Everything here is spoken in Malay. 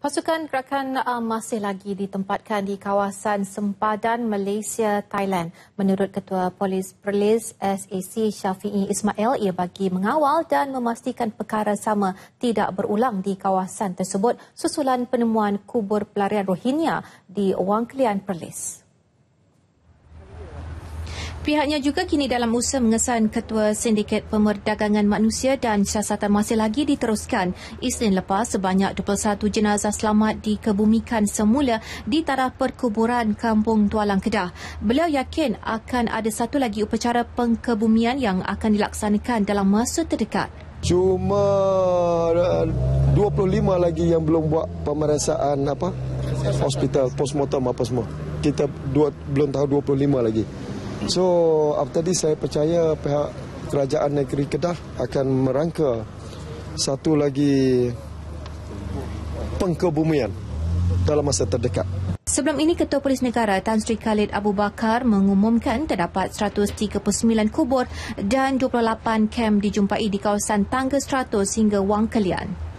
Pasukan gerakan uh, masih lagi ditempatkan di kawasan Sempadan, Malaysia, Thailand. Menurut Ketua Polis Perlis SAC Syafi'i Ismail, ia bagi mengawal dan memastikan perkara sama tidak berulang di kawasan tersebut susulan penemuan kubur pelarian Rohingya di Wangkelian Perlis. Pihaknya juga kini dalam usaha mengesan Ketua Sindiket Pemerdagangan Manusia dan siasatan masih lagi diteruskan. Isnin lepas sebanyak 21 jenazah selamat dikebumikan semula di taraf perkuburan Kampung Tualang Kedah. Beliau yakin akan ada satu lagi upacara pengkebumian yang akan dilaksanakan dalam masa terdekat. Cuma 25 eh, lagi yang belum buat pemeriksaan apa? Hospital, postmortem apa semua. Kita dua, belum tahu 25 lagi. Hmm. So, apa tadi saya percaya pihak kerajaan negeri Kedah akan merangka satu lagi pengkebumian dalam masa terdekat. Sebelum ini, Ketua Polis Negara Tan Sri Khalid Abu Bakar mengumumkan terdapat 139 kubur dan 28 kem dijumpai di kawasan Tangga 100 hingga Wang Kelian.